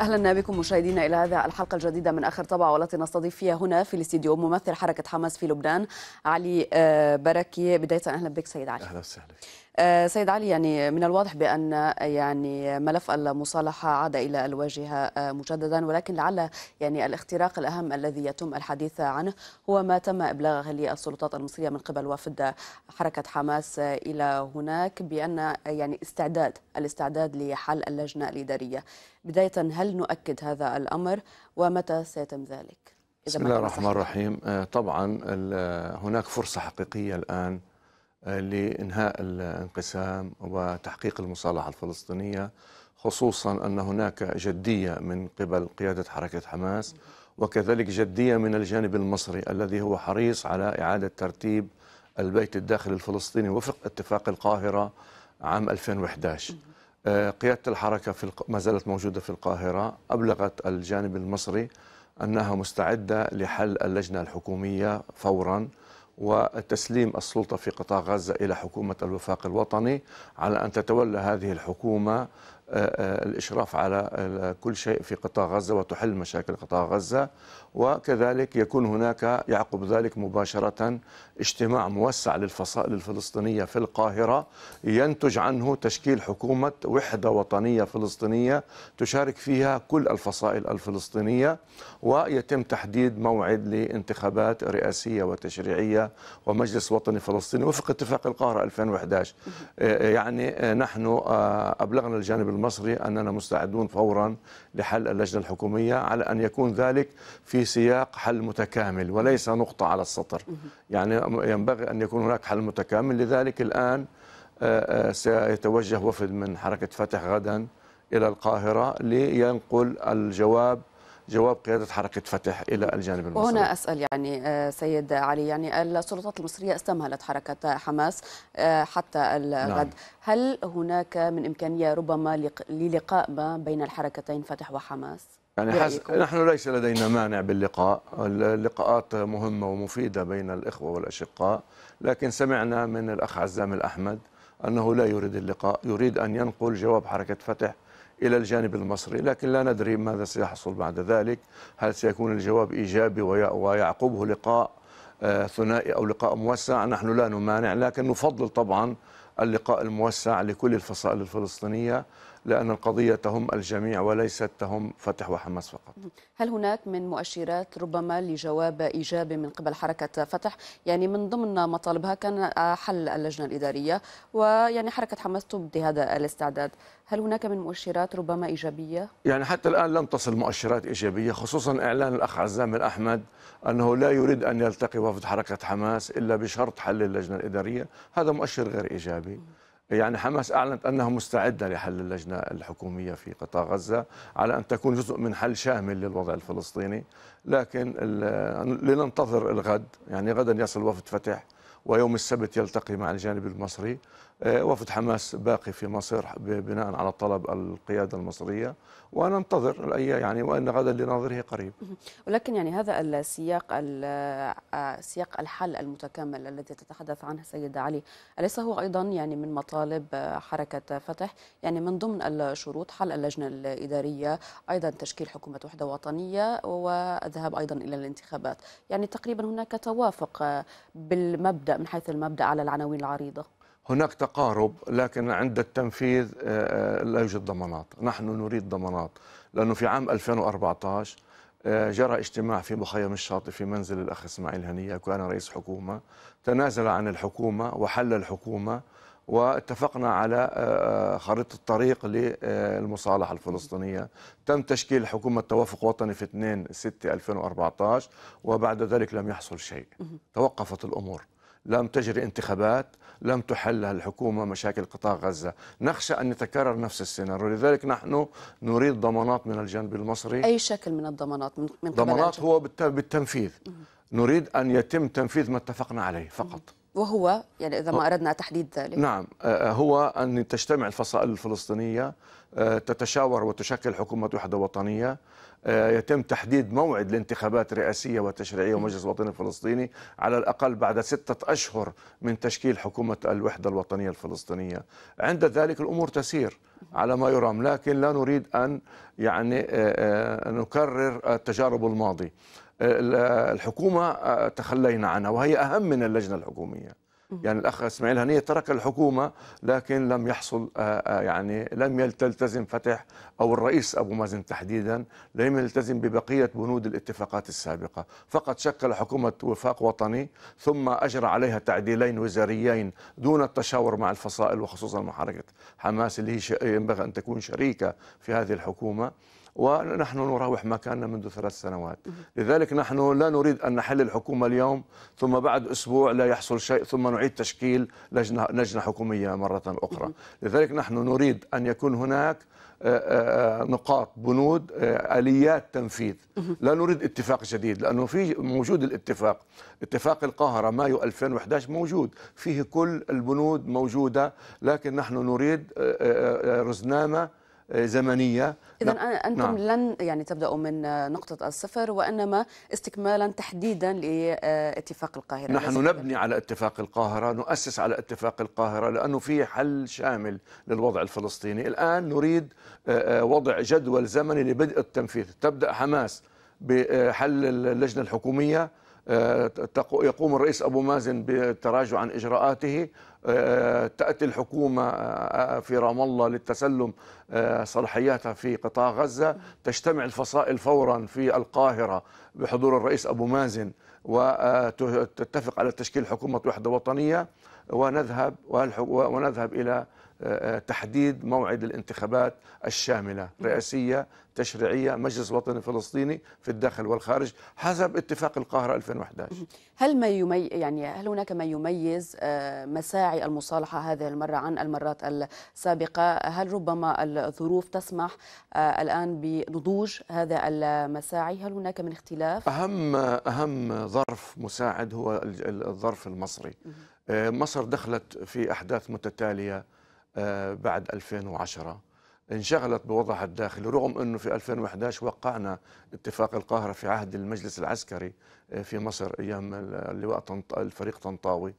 اهلا بكم مشاهدينا الى هذه الحلقه الجديده من اخر طبعه والتي نستضيف فيها هنا في الاستديو ممثل حركه حماس في لبنان علي آه، بركي بدايه اهلا بك سيد علي اهلا وسهلا آه، سيد علي يعني من الواضح بان يعني ملف المصالحه عاد الى الواجهه آه، مجددا ولكن لعل يعني الاختراق الاهم الذي يتم الحديث عنه هو ما تم ابلاغه للسلطات المصريه من قبل وفد حركه حماس آه، الى هناك بان يعني استعداد الاستعداد لحل اللجنه الاداريه بدايه هل نؤكد هذا الامر ومتى سيتم ذلك بسم الله الرحمن الرحيم طبعا هناك فرصه حقيقيه الان لإنهاء الانقسام وتحقيق المصالحة الفلسطينية خصوصا أن هناك جدية من قبل قيادة حركة حماس وكذلك جدية من الجانب المصري الذي هو حريص على إعادة ترتيب البيت الداخلي الفلسطيني وفق اتفاق القاهرة عام 2011 آه، قيادة الحركة في الق... ما زالت موجودة في القاهرة أبلغت الجانب المصري أنها مستعدة لحل اللجنة الحكومية فوراً وتسليم السلطة في قطاع غزة إلى حكومة الوفاق الوطني على أن تتولى هذه الحكومة آه، آه، الإشراف على كل شيء في قطاع غزة وتحل مشاكل قطاع غزة وكذلك يكون هناك يعقب ذلك مباشرة اجتماع موسع للفصائل الفلسطينية في القاهرة ينتج عنه تشكيل حكومة وحدة وطنية فلسطينية تشارك فيها كل الفصائل الفلسطينية ويتم تحديد موعد لانتخابات رئاسية وتشريعية ومجلس وطني فلسطيني وفق اتفاق القاهرة 2011 آه، يعني آه، نحن آه، أبلغنا الجانب المصري أننا مستعدون فورا لحل اللجنة الحكومية على أن يكون ذلك في سياق حل متكامل وليس نقطة على السطر يعني ينبغي أن يكون هناك حل متكامل لذلك الآن سيتوجه وفد من حركة فتح غدا إلى القاهرة لينقل الجواب جواب قيادة حركة فتح إلى الجانب المصري وهنا أسأل يعني آه، سيد علي يعني السلطات المصرية استمهلت حركة حماس آه، حتى الغد نعم. هل هناك من إمكانية ربما للقاء ما بين الحركتين فتح وحماس؟ يعني حز... نحن ليس لدينا مانع باللقاء اللقاءات مهمة ومفيدة بين الإخوة والأشقاء لكن سمعنا من الأخ عزام الأحمد أنه لا يريد اللقاء يريد أن ينقل جواب حركة فتح إلى الجانب المصري لكن لا ندري ماذا سيحصل بعد ذلك هل سيكون الجواب إيجابي ويعقبه لقاء آه، ثنائي أو لقاء موسع نحن لا نمانع لكن نفضل طبعا اللقاء الموسع لكل الفصائل الفلسطينية لأن القضية تهم الجميع وليست تهم فتح وحماس فقط هل هناك من مؤشرات ربما لجواب إيجابي من قبل حركة فتح يعني من ضمن مطالبها كان حل اللجنة الإدارية ويعني حركة حماس تبدي هذا الاستعداد هل هناك من مؤشرات ربما إيجابية؟ يعني حتى الآن لم تصل مؤشرات إيجابية خصوصا إعلان الأخ عزام الأحمد أنه لا يريد أن يلتقي وفد حركة حماس إلا بشرط حل اللجنة الإدارية هذا مؤشر غير إيجابي العربي يعني حماس أعلنت أنها مستعدة لحل اللجنة الحكومية في قطاع غزة على أن تكون جزء من حل شامل للوضع الفلسطيني لكن لننتظر الغد يعني غدا يصل وفد فتح ويوم السبت يلتقي مع الجانب المصري آه، وفد حماس باقي في مصر بناء على طلب القيادة المصرية وننتظر الأيام يعني وأن غدا لناظره قريب ولكن يعني هذا السياق آه، سياق الحل المتكامل الذي تتحدث عنه سيد علي أليس هو أيضا يعني من مطالب آه، حركة فتح يعني من ضمن الشروط حل اللجنة الإدارية أيضا تشكيل حكومة وحدة وطنية والذهاب أيضا إلى الانتخابات يعني تقريبا هناك توافق بالمبدأ من حيث المبدأ على العناوين العريضة هناك تقارب لكن عند التنفيذ آه، آه، لا يوجد ضمانات نحن نريد ضمانات لأنه في عام 2014 آه، جرى اجتماع في مخيم الشاطئ في منزل الأخ إسماعيل هنية كان رئيس حكومة تنازل عن الحكومة وحل الحكومة واتفقنا على خريطة الطريق للمصالحة الفلسطينية تم تشكيل حكومة توافق وطني في 2 6 2014 وبعد ذلك لم يحصل شيء توقفت الأمور لم تجري انتخابات لم تحلها الحكومة مشاكل قطاع غزة نخشى أن يتكرر نفس السيناريو لذلك نحن نريد ضمانات من الجانب المصري أي شكل من الضمانات من قبل ضمانات هو بالتنفيذ نريد أن يتم تنفيذ ما اتفقنا عليه فقط وهو يعني إذا ما أردنا تحديد ذلك نعم آه، آه، هو أن تجتمع الفصائل الفلسطينية آه، تتشاور وتشكل حكومة وحدة وطنية آه، يتم تحديد موعد لانتخابات رئاسية وتشريعية ومجلس الوطني الفلسطيني على الأقل بعد ستة أشهر من تشكيل حكومة الوحدة الوطنية الفلسطينية عند ذلك الأمور تسير على ما يرام لكن لا نريد أن يعني آه، آه، نكرر التجارب الماضي الحكومة تخلينا عنها وهي أهم من اللجنة الحكومية يعني الاخ اسماعيل هنيه ترك الحكومه لكن لم يحصل آه، آه، يعني لم يلتزم فتح او الرئيس ابو مازن تحديدا لم يلتزم ببقيه بنود الاتفاقات السابقه، فقد شكل حكومه وفاق وطني ثم اجرى عليها تعديلين وزاريين دون التشاور مع الفصائل وخصوصا مع حركه حماس اللي هي ينبغي ان تكون شريكه في هذه الحكومه. ونحن نراوح مكاننا منذ ثلاث سنوات لذلك نحن لا نريد أن نحل الحكومة اليوم ثم بعد أسبوع لا يحصل شيء ثم نعيد تشكيل لجنة, لجنة حكومية مرة أخرى لذلك نحن نريد أن يكون هناك آه، آه، نقاط بنود آه، اليات تنفيذ لا نريد اتفاق جديد لانه في موجود الاتفاق اتفاق القاهره مايو 2011 موجود فيه كل البنود موجوده لكن نحن نريد رزنامه زمنيه اذا نعم. انتم نعم. لن يعني تبداوا من آه، نقطه الصفر وانما استكمالا تحديدا لاتفاق آه، القاهره نحن نبني على اتفاق القاهره نؤسس على اتفاق القاهره لانه في حل شامل للوضع الفلسطيني الان نريد آه، وضع جدول زمني لبدء التنفيذ تبدا حماس بحل اللجنه الحكوميه يقوم الرئيس أبو مازن بالتراجع عن إجراءاته آه، تأتي الحكومة آه، آه، في رام الله للتسلم صلاحياتها في قطاع غزة تجتمع الفصائل فورا في القاهرة بحضور الرئيس أبو مازن وتتفق على تشكيل حكومة وحدة وطنية ونذهب ونذهب إلى تحديد موعد الانتخابات الشامله رئاسيه تشريعيه مجلس وطني فلسطيني في الداخل والخارج حسب اتفاق القاهره 2011 هل ما يمي يعني هل هناك ما يميز آه، مساعي المصالحه هذه المره عن المرات السابقه هل ربما الظروف تسمح آه، الان بنضوج هذا المساعي هل هناك من اختلاف اهم اهم ظرف مساعد هو الظرف المصري آه، مصر دخلت في احداث متتاليه آه، بعد 2010 انشغلت بوضعها الداخلي رغم أنه في 2011 وقعنا اتفاق القاهرة في عهد المجلس العسكري آه، في مصر أيام اللواء الفريق طنطاوي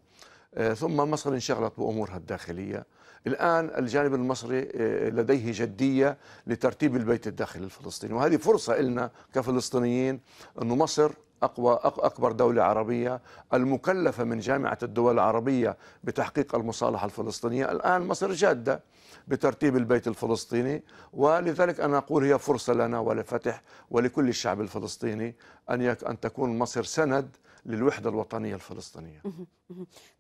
آه، ثم مصر انشغلت بأمورها الداخلية الآن الجانب المصري لديه جدية لترتيب البيت الداخلي الفلسطيني وهذه فرصة لنا كفلسطينيين انه مصر أقوى أكبر دولة عربية المكلفة من جامعة الدول العربية بتحقيق المصالحة الفلسطينية الآن مصر جادة بترتيب البيت الفلسطيني ولذلك أنا أقول هي فرصة لنا ولفتح ولكل الشعب الفلسطيني أن, أن تكون مصر سند للوحدة الوطنية الفلسطينية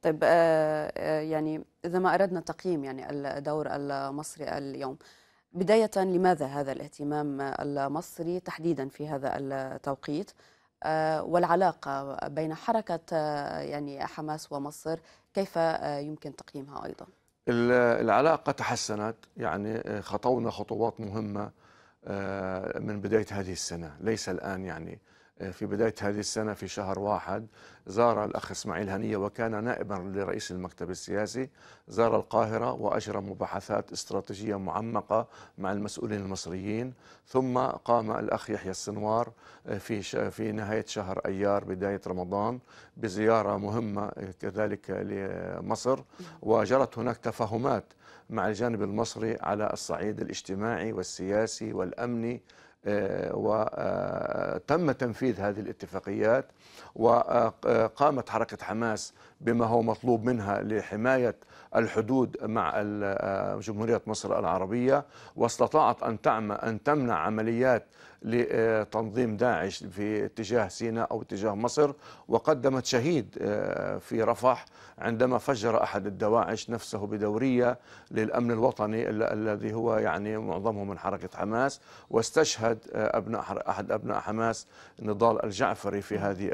طيب آه، آه، يعني إذا ما أردنا تقييم يعني الدور المصري اليوم بداية لماذا هذا الاهتمام المصري تحديدا في هذا التوقيت؟ آه، والعلاقة بين حركة آه، يعني حماس ومصر كيف آه، يمكن تقييمها أيضا؟ العلاقة تحسنت يعني خطونا خطوات مهمة من بداية هذه السنة ليس الآن يعني في بداية هذه السنة في شهر واحد زار الأخ إسماعيل هنية وكان نائبا لرئيس المكتب السياسي زار القاهرة وأجرى مباحثات استراتيجية معمقة مع المسؤولين المصريين ثم قام الأخ يحيى السنوار في في نهاية شهر أيار بداية رمضان بزيارة مهمة كذلك لمصر وجرت هناك تفاهمات مع الجانب المصري على الصعيد الاجتماعي والسياسي والأمني آه، وتم آه، تنفيذ هذه الاتفاقيات وقامت حركة حماس بما هو مطلوب منها لحماية الحدود مع آه، جمهورية مصر العربية واستطاعت أن أن تمنع عمليات لتنظيم داعش في اتجاه سيناء أو اتجاه مصر وقدمت شهيد آه، في رفح عندما فجر أحد الدواعش نفسه بدورية للأمن الوطني الذي هو يعني معظمه من حركة حماس واستشهد آه، أبناء أحد أبناء حماس نضال الجعفري في هذه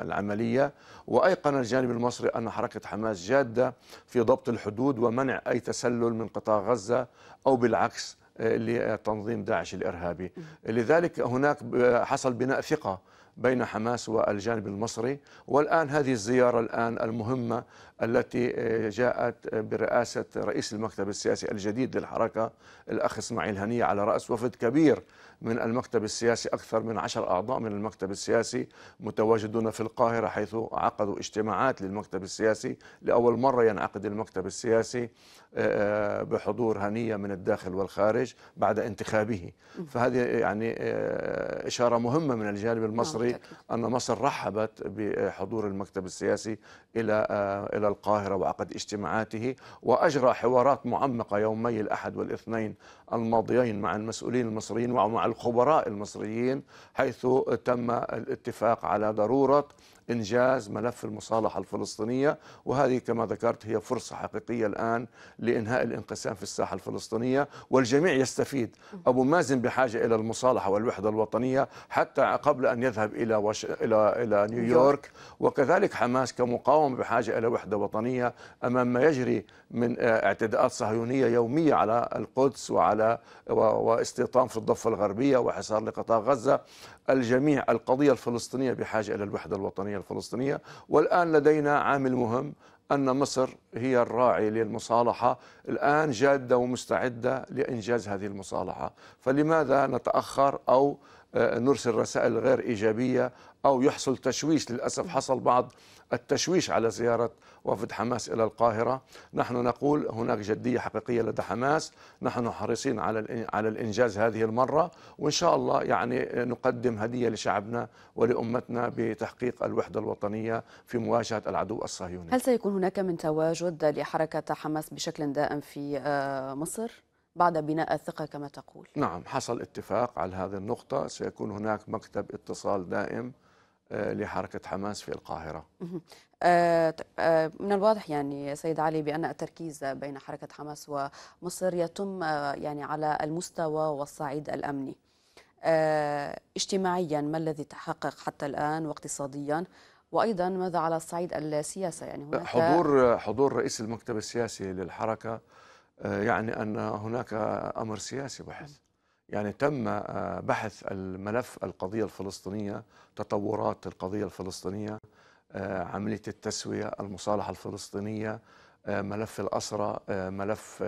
العملية وأيقن الجانب المصري أن حركة حماس جادة في ضبط الحدود ومنع أي تسلل من قطاع غزة أو بالعكس آه، لتنظيم داعش الإرهابي لذلك هناك حصل بناء ثقة بين حماس والجانب المصري والآن هذه الزيارة الآن المهمة التي آه، جاءت برئاسة رئيس المكتب السياسي الجديد للحركة الأخ إسماعيل هنية على رأس وفد كبير من المكتب السياسي أكثر من عشر أعضاء من المكتب السياسي متواجدون في القاهرة حيث عقدوا اجتماعات للمكتب السياسي لأول مرة ينعقد المكتب السياسي آه، آه، بحضور هنية من الداخل والخارج بعد انتخابه فهذه يعني آه، إشارة مهمة من الجانب المصري نعم، أن مصر رحبت بحضور المكتب السياسي إلى إلى القاهرة وعقد اجتماعاته وأجرى حوارات معمقة يومي الأحد والاثنين الماضيين مع المسؤولين المصريين ومع الخبراء المصريين حيث تم الاتفاق على ضروره انجاز ملف المصالحه الفلسطينيه وهذه كما ذكرت هي فرصه حقيقيه الان لانهاء الانقسام في الساحه الفلسطينيه والجميع يستفيد ابو مازن بحاجه الى المصالحه والوحده الوطنيه حتى قبل ان يذهب الى وش... الى الى نيويورك وكذلك حماس كمقاومه بحاجه الى وحده وطنيه امام ما يجري من آه، اعتداءات صهيونيه يوميه على القدس وعلى واستيطان في الضفه الغربيه العربية وحصار لقطاع غزة الجميع القضية الفلسطينية بحاجة إلى الوحدة الوطنية الفلسطينية والآن لدينا عامل مهم أن مصر هي الراعي للمصالحة الآن جادة ومستعدة لإنجاز هذه المصالحة فلماذا نتأخر أو آه، نرسل رسائل غير إيجابية أو يحصل تشويش للأسف حصل بعض التشويش على زيارة وفد حماس إلى القاهرة نحن نقول هناك جدية حقيقية لدى حماس نحن حريصين على على الإنجاز هذه المرة وإن شاء الله يعني نقدم هدية لشعبنا ولأمتنا بتحقيق الوحدة الوطنية في مواجهة العدو الصهيوني هل سيكون هناك من تواجد لحركة حماس بشكل دائم في آه، مصر؟ بعد بناء الثقة كما تقول نعم حصل اتفاق على هذه النقطة سيكون هناك مكتب اتصال دائم آه، لحركة حماس في القاهرة آه، آه، من الواضح يعني سيد علي بأن التركيز بين حركة حماس ومصر يتم يعني على المستوى والصعيد الأمني اجتماعيا ما الذي تحقق حتى الآن واقتصاديا وأيضا ماذا على الصعيد السياسة يعني هناك حضور حضور رئيس المكتب السياسي للحركة يعني أن هناك أمر سياسي بحث يعني تم آه، بحث الملف القضية الفلسطينية تطورات القضية الفلسطينية آه، عملية التسوية المصالحة الفلسطينية آه، ملف الأسرة ملف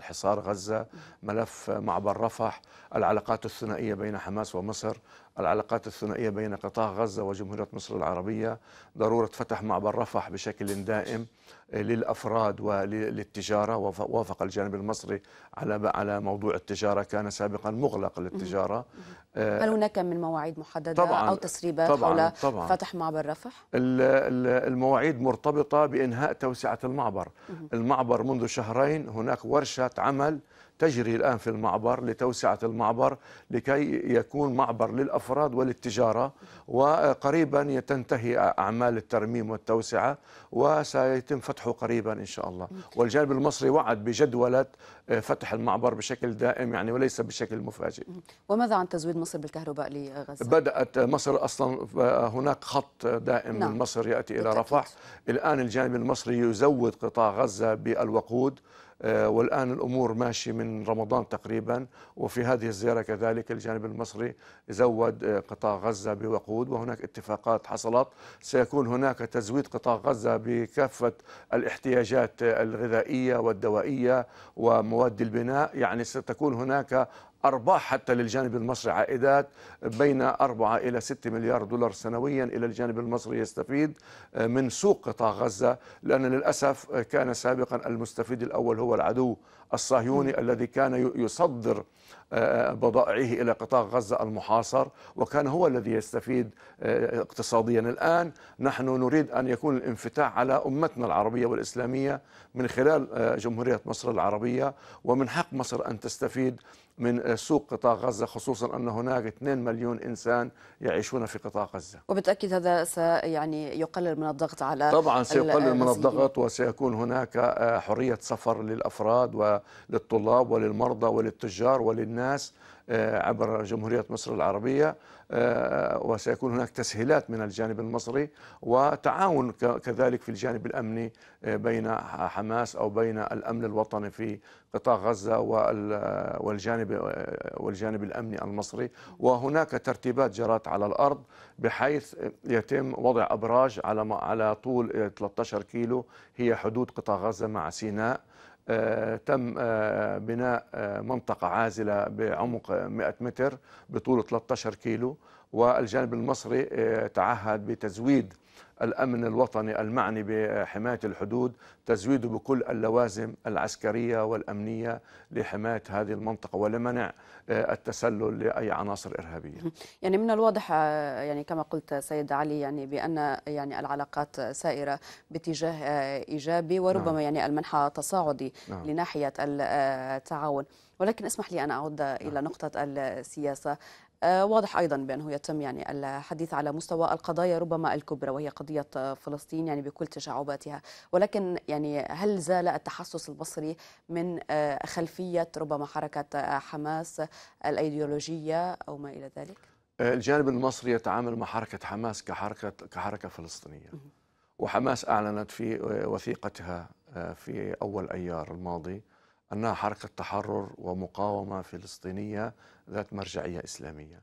حصار غزة ملف معبر رفح العلاقات الثنائية بين حماس ومصر العلاقات الثنائية بين قطاع غزة وجمهورية مصر العربية ضرورة فتح معبر رفح بشكل دائم آه، للأفراد وللتجارة ووافق الجانب المصري على على موضوع التجارة كان سابقا مغلق للتجارة آه، هل هناك من مواعيد محددة طبعاً أو تسريبات طبعاً حول طبعاً فتح معبر رفح؟ المواعيد مرتبطة بإنهاء توسعة المعبر المعبر منذ شهرين هناك ورشة عمل تجري الآن في المعبر لتوسعة المعبر لكي يكون معبر للأفراد وللتجارة وقريبا تنتهي أعمال الترميم والتوسعة وسيتم فتحه قريبا إن شاء الله والجانب المصري وعد بجدولة آه، فتح المعبر بشكل دائم يعني وليس بشكل مفاجئ وماذا عن تزويد مصر بالكهرباء لغزة؟ بدأت مصر أصلا آه، هناك خط دائم نعم. من مصر يأتي إلى بالتأكيد. رفح الآن الجانب المصري يزود قطاع غزة بالوقود آه، والآن الأمور ماشية من رمضان تقريبا وفي هذه الزيارة كذلك الجانب المصري زود آه، قطاع غزة بوقود وهناك اتفاقات حصلت سيكون هناك تزويد قطاع غزة بكافة الاحتياجات آه، الغذائية والدوائية ومواد البناء يعني ستكون هناك أرباح حتى للجانب المصري عائدات بين 4 إلى 6 مليار دولار سنويا إلى الجانب المصري يستفيد آه، من سوق قطاع غزة لأن للأسف آه، كان سابقا المستفيد الأول هو العدو الصهيوني الذي كان يصدر آه، بضائعه إلى قطاع غزة المحاصر وكان هو الذي يستفيد اقتصاديا الآن نحن نريد أن يكون الانفتاح على أمتنا العربية والإسلامية من خلال جمهورية مصر العربية ومن حق مصر أن تستفيد من آه، سوق قطاع غزة خصوصا أن هناك 2 مليون إنسان يعيشون في قطاع غزة وبالتأكيد هذا سيعني يقلل من الضغط على طبعا سيقلل من الضغط وسيكون هناك آه، حرية سفر للأفراد وللطلاب وللمرضى وللتجار وللناس آه، عبر جمهورية مصر العربية آه، وسيكون هناك تسهيلات من الجانب المصري وتعاون كذلك في الجانب الامني آه، بين حماس او بين الامن الوطني في قطاع غزه آه، والجانب والجانب الامني المصري وهناك ترتيبات جرت على الارض بحيث يتم وضع ابراج على على طول 13 كيلو هي حدود قطاع غزه مع سيناء آه، تم آه، بناء آه، منطقة عازلة بعمق 100 متر بطول 13 كيلو والجانب المصري تعهد بتزويد الأمن الوطني المعني بحماية الحدود تزويده بكل اللوازم العسكرية والأمنية لحماية هذه المنطقة ولمنع آه، التسلل لأي عناصر إرهابية يعني من الواضح آه، يعني كما قلت سيد علي يعني بأن يعني العلاقات سائرة باتجاه آه، إيجابي وربما نعم. يعني المنحى تصاعدي نعم. لناحية التعاون ولكن اسمح لي أن أعود إلى نعم. نقطة السياسة آه، واضح أيضا بأنه يتم يعني الحديث على مستوى القضايا ربما الكبرى وهي قضية فلسطين يعني بكل تشعباتها ولكن يعني هل زال التحسس البصري من آه، خلفية ربما حركة آه، حماس الأيديولوجية أو ما إلى ذلك؟ الجانب المصري يتعامل مع حركة حماس كحركة كحركة فلسطينية وحماس أعلنت في وثيقتها في أول أيار الماضي أنها حركة تحرر ومقاومة فلسطينية ذات مرجعية إسلامية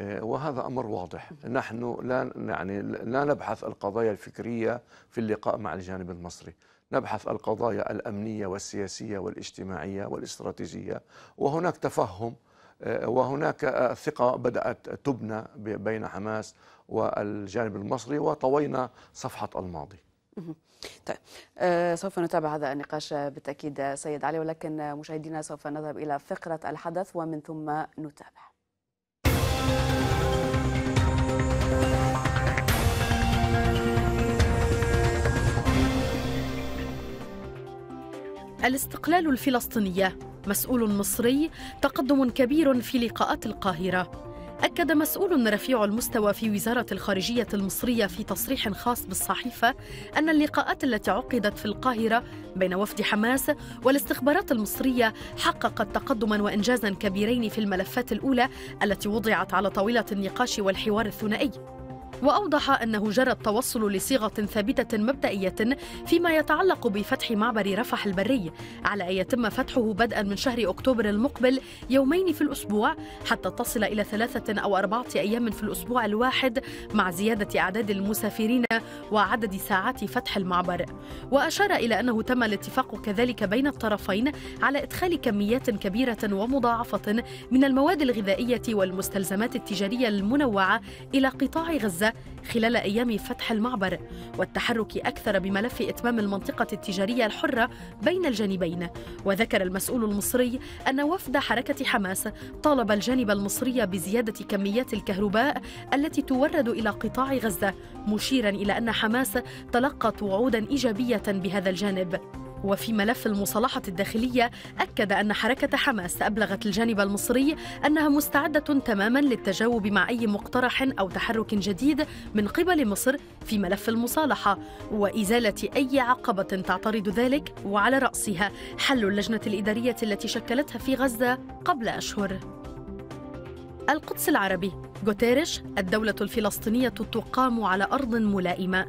آه، وهذا أمر واضح نحن لا, يعني لا نبحث القضايا الفكرية في اللقاء مع الجانب المصري نبحث القضايا الأمنية والسياسية والاجتماعية والاستراتيجية وهناك تفهم آه، وهناك آه، ثقة بدأت تبنى بين حماس والجانب المصري وطوينا صفحة الماضي طيب آه، سوف نتابع هذا النقاش بالتأكيد سيد علي ولكن مشاهدينا سوف نذهب إلى فقرة الحدث ومن ثم نتابع الاستقلال الفلسطينية مسؤول مصري تقدم كبير في لقاءات القاهرة أكد مسؤول رفيع المستوى في وزارة الخارجية المصرية في تصريح خاص بالصحيفة أن اللقاءات التي عقدت في القاهرة بين وفد حماس والاستخبارات المصرية حققت تقدما وإنجازا كبيرين في الملفات الأولى التي وضعت على طاولة النقاش والحوار الثنائي وأوضح أنه جرى التوصل لصيغة ثابتة مبدئية فيما يتعلق بفتح معبر رفح البري على أن يتم فتحه بدءا من شهر أكتوبر المقبل يومين في الأسبوع حتى تصل إلى ثلاثة أو أربعة أيام في الأسبوع الواحد مع زيادة أعداد المسافرين وعدد ساعات فتح المعبر وأشار إلى أنه تم الاتفاق كذلك بين الطرفين على إدخال كميات كبيرة ومضاعفة من المواد الغذائية والمستلزمات التجارية المنوعة إلى قطاع غزة خلال أيام فتح المعبر والتحرك أكثر بملف إتمام المنطقة التجارية الحرة بين الجانبين وذكر المسؤول المصري أن وفد حركة حماس طالب الجانب المصري بزيادة كميات الكهرباء التي تورد إلى قطاع غزة مشيرا إلى أن حماس تلقت وعودا إيجابية بهذا الجانب وفي ملف المصالحة الداخلية أكد أن حركة حماس أبلغت الجانب المصري أنها مستعدة تماما للتجاوب مع أي مقترح أو تحرك جديد من قبل مصر في ملف المصالحة وإزالة أي عقبة تعترض ذلك وعلى رأسها حل اللجنة الإدارية التي شكلتها في غزة قبل أشهر القدس العربي غوتيريش الدولة الفلسطينية تقام على أرض ملائمة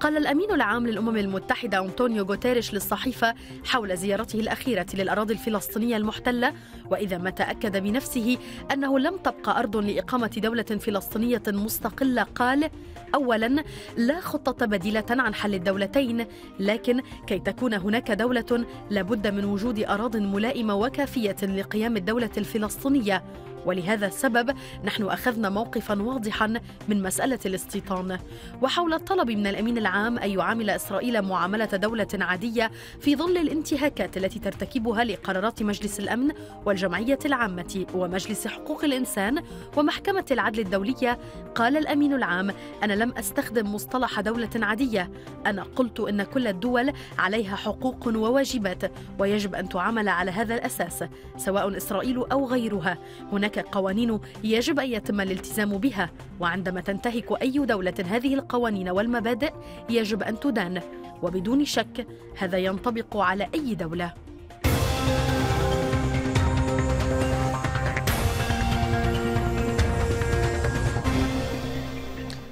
قال الأمين العام للأمم المتحدة أنطونيو غوتيريش للصحيفة حول زيارته الأخيرة للأراضي الفلسطينية المحتلة وإذا ما تأكد بنفسه أنه لم تبقى أرض لإقامة دولة فلسطينية مستقلة قال أولا لا خطة بديلة عن حل الدولتين لكن كي تكون هناك دولة لابد من وجود أراض ملائمة وكافية لقيام الدولة الفلسطينية ولهذا السبب نحن أخذنا موقفا واضحا من مسألة الاستيطان وحول الطلب من الأمين العام أن يعامل إسرائيل معاملة دولة عادية في ظل الانتهاكات التي ترتكبها لقرارات مجلس الأمن والجمعية العامة ومجلس حقوق الإنسان ومحكمة العدل الدولية قال الأمين العام أنا لم أستخدم مصطلح دولة عادية أنا قلت إن كل الدول عليها حقوق وواجبات ويجب أن تعامل على هذا الأساس سواء إسرائيل أو غيرها هناك هناك قوانين يجب أن يتم الالتزام بها وعندما تنتهك أي دولة هذه القوانين والمبادئ يجب أن تدان وبدون شك هذا ينطبق على أي دولة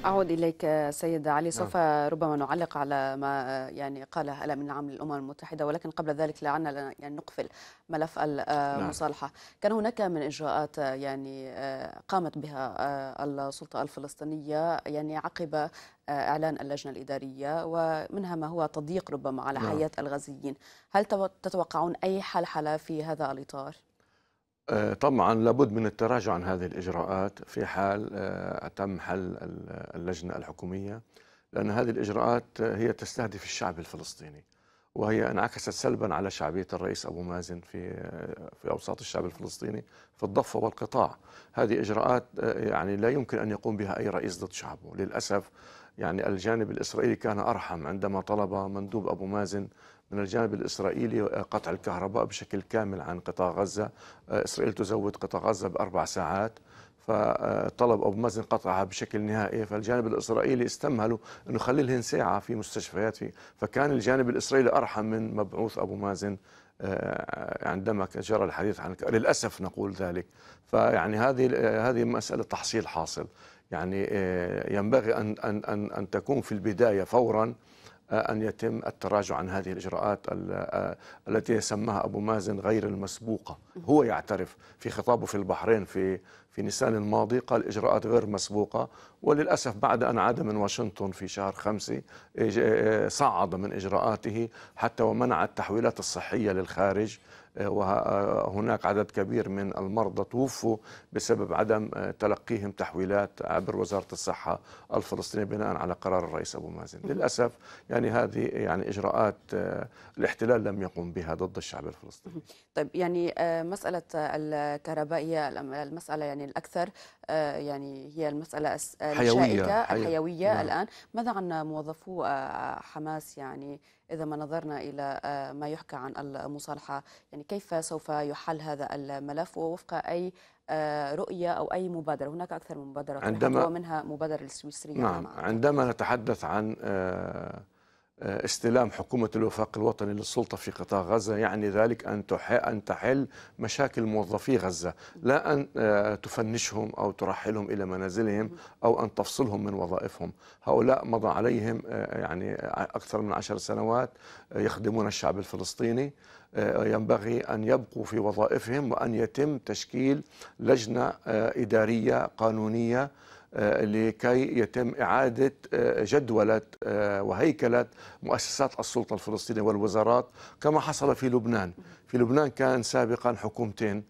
أعود إليك سيد علي سوف نعم. ربما نعلق على ما يعني قاله الأمين العام للأمم المتحدة ولكن قبل ذلك لعلنا يعني نقفل ملف نعم. المصالحة نعم. كان هناك من إجراءات يعني آه، قامت بها آه، السلطة الفلسطينية يعني عقب آه، إعلان اللجنة الإدارية ومنها ما هو تضييق ربما على نعم. حياة الغزيين هل تتوقعون أي حلحلة في هذا الإطار؟ آه، طبعا لابد من التراجع عن هذه الاجراءات في حال آه، تم حل اللجنه الحكوميه لان هذه الاجراءات آه، هي تستهدف الشعب الفلسطيني وهي انعكست سلبا على شعبيه الرئيس ابو مازن في في اوساط الشعب الفلسطيني في الضفه والقطاع هذه اجراءات يعني لا يمكن ان يقوم بها اي رئيس ضد شعبه للاسف يعني الجانب الاسرائيلي كان ارحم عندما طلب مندوب ابو مازن من الجانب الإسرائيلي قطع الكهرباء بشكل كامل عن قطاع غزة آه، إسرائيل تزود قطاع غزة بأربع ساعات فطلب ابو مازن قطعها بشكل نهائي فالجانب الاسرائيلي استمهلوا انه خلي ساعه في مستشفيات في فكان الجانب الاسرائيلي ارحم من مبعوث ابو مازن آه، عندما جرى الحديث عن للاسف نقول ذلك فيعني هذه آه، هذه مساله تحصيل حاصل يعني ينبغي ان ان, أن تكون في البدايه فورا أن يتم التراجع عن هذه الإجراءات آه، التي سماها أبو مازن غير المسبوقة هو يعترف في خطابه في البحرين في في نيسان الماضي قال إجراءات غير مسبوقة وللأسف بعد أن عاد من واشنطن في شهر خمسة آه، صعد من إجراءاته حتى ومنع التحويلات الصحية للخارج وهناك عدد كبير من المرضى توفوا بسبب عدم آه، تلقيهم تحويلات عبر وزارة الصحة الفلسطينية بناء على قرار الرئيس أبو مازن للأسف يعني هذه يعني إجراءات آه، الاحتلال لم يقم بها ضد الشعب الفلسطيني طيب يعني آه، مسألة الكهربائية المسألة يعني الأكثر يعني هي المسألة الشائكة حيوية, الحيوية نعم. الآن ماذا عن موظفو حماس يعني إذا ما نظرنا إلى آه، ما يحكى عن المصالحة يعني كيف سوف يحل هذا الملف ووفق أي آه، رؤية أو أي مبادرة هناك أكثر من مبادرة عندما ومنها مبادرة السويسرية نعم،, نعم عندما نتحدث عن آه، آه، استلام حكومة الوفاق الوطني للسلطة في قطاع غزة يعني ذلك أن أن تحل مشاكل موظفي غزة لا أن آه، تفنشهم أو ترحلهم إلى منازلهم أو أن تفصلهم من وظائفهم هؤلاء مضى عليهم آه، يعني أكثر من عشر سنوات يخدمون الشعب الفلسطيني ينبغي أن يبقوا في وظائفهم وأن يتم تشكيل لجنة إدارية قانونية آه، لكي يتم إعادة آه، جدولة آه، وهيكلة مؤسسات السلطة الفلسطينية والوزارات كما حصل في لبنان في لبنان كان سابقا حكومتين